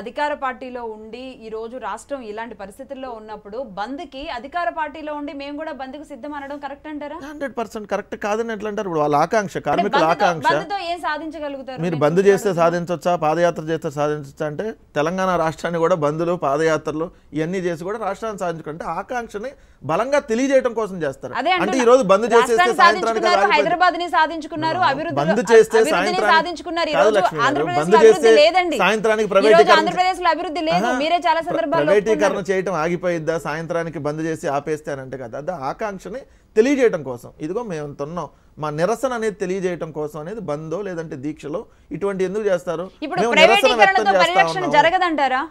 అధికార పార్టీలో ఉండి ఈరోజు రాష్ట్రం ఇలాంటి పరిస్థితుల్లో ఉన్నప్పుడు బంద్కి అధికార పార్టీలో ఉండి మేము కూడా బంద్కు సిద్ధం అనడం కరెక్ట్ అంటారా హండ్రెడ్ పర్సెంట్ కరెక్ట్ కాదని ఎట్లా అంటారు వాళ్ళ ఆకాంక్ష కార్మికుల ఆకాంక్ష ఏం సాధించగలుగుతారు మీరు బంద్ చేస్తే సాధించవచ్చా పాదయాత్ర చేస్తే సాధించవచ్చా అంటే తెలంగాణ రాష్ట్రాన్ని కూడా బంద్లు పాదయాత్రలు ఇవన్నీ చేసి కూడా రాష్ట్రాన్ని సాధించుకుంటే ఆకాంక్షని బలంగా తెలియజేయడం కోసం చేస్తారు అంటే ఈ రోజు బంద్ చేస్తే హైదరాబాద్ ని సాధించుకున్నారు అభివృద్ధి సాధించుకున్నారు సాయంత్రానికి ప్రవేశ ఆంధ్రప్రదేశ్ లో అభివృద్ధి లేదు మీరే చాలా సందర్భాలు ప్రైవేటీకరణ చేయటం ఆగిపోయిద్దా సాయంత్రానికి బంద్ చేసి ఆపేస్తే అని అంటే కదా అది ఆకాంక్షని తెలియజేయడం కోసం ఇదిగో మేము తున్నాం మా నిరసన అనేది తెలియజేయడం కోసం అనేది బందో లేదంటే దీక్షలో ఇటువంటి ఎందుకు చేస్తారు జరగదంటారా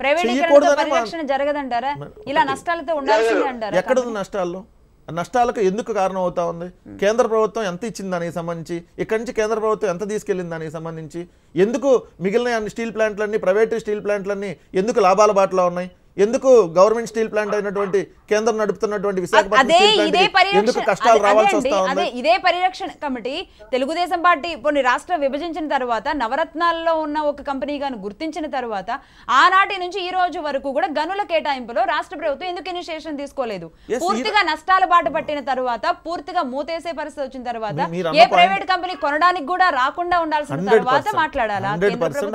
ప్రైవేటీకరణ జరగదంటారా ఇలా నష్టాలతో ఉండాలి అంటారా ఎక్కడ నష్టాల్లో నష్టాలకు ఎందుకు కారణం అవుతా ఉంది కేంద్ర ప్రభుత్వం ఎంత ఇచ్చింది దానికి సంబంధించి ఇక్కడి నుంచి కేంద్ర ప్రభుత్వం ఎంత తీసుకెళ్ళింది దానికి సంబంధించి ఎందుకు మిగిలిన స్టీల్ ప్లాంట్లన్నీ ప్రైవేటు స్టీల్ ప్లాంట్లన్నీ ఎందుకు లాభాల బాటలో ఉన్నాయి ఎందుకు గవర్నమెంట్ స్టీల్ ప్లాంట్ అయినటువంటి కేంద్రం నడుపుతున్నటువంటి విశాఖపట్నం ఇదే పరిరక్షణ కమిటీ తెలుగుదేశం పార్టీ కొన్ని రాష్ట్ర విభజించిన తర్వాత నవరత్నాల్లో ఉన్న ఒక కంపెనీగా గుర్తించిన తర్వాత ఆనాటి నుంచి ఈ రోజు వరకు కూడా గనుల కేటాయింపులో రాష్ట్ర ప్రభుత్వం ఎందుకు ఇనిషియేషన్ తీసుకోలేదు పూర్తిగా నష్టాల బాట పట్టిన తర్వాత పూర్తిగా మూతేసే పరిస్థితి వచ్చిన తర్వాత ఏ ప్రైవేట్ కంపెనీ కొనడానికి కూడా రాకుండా ఉండాల్సిన తర్వాత మాట్లాడాలి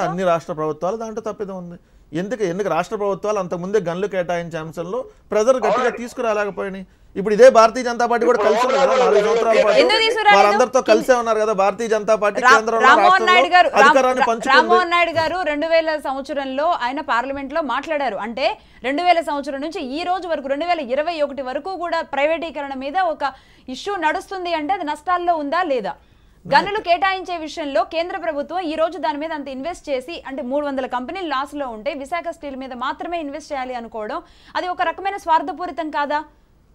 అన్ని రాష్ట్ర ప్రభుత్వాలు దాంట్లో తప్పిదం ఉంది ఎందుకు ఎందుకు రాష్ట్ర ప్రభుత్వాలు అంతకుముందే గన్లు కేటాయించే అంశంలో ప్రజలు గట్టిగా తీసుకురాలేకపోయినాయి ఇప్పుడు ఇదే భారతీయ జనతా పార్టీ కూడా కలిసి వాళ్ళందరితో కలిసే ఉన్నారు కదా భారతీయ జనతా పార్టీ రామ్మోహన్ నాయుడు గారు రెండు వేల సంవత్సరంలో ఆయన పార్లమెంట్ లో మాట్లాడారు అంటే రెండు వేల సంవత్సరం నుంచి ఈ రోజు వరకు రెండు వేల ఇరవై ఒకటి వరకు కూడా ప్రైవేటీకరణ మీద ఒక ఇష్యూ నడుస్తుంది అంటే అది నష్టాల్లో ఉందా లేదా గనులు కేటాయించే విషయంలో కేంద్ర ప్రభుత్వం ఈ రోజు దాని మీద అంత ఇన్వెస్ట్ చేసి అంటే మూడు వందల కంపెనీలు లాస్లో ఉంటే విశాఖ స్టీల్ మీద మాత్రమే ఇన్వెస్ట్ చేయాలి అనుకోవడం అది ఒక రకమైన స్వార్థపూరితం కాదా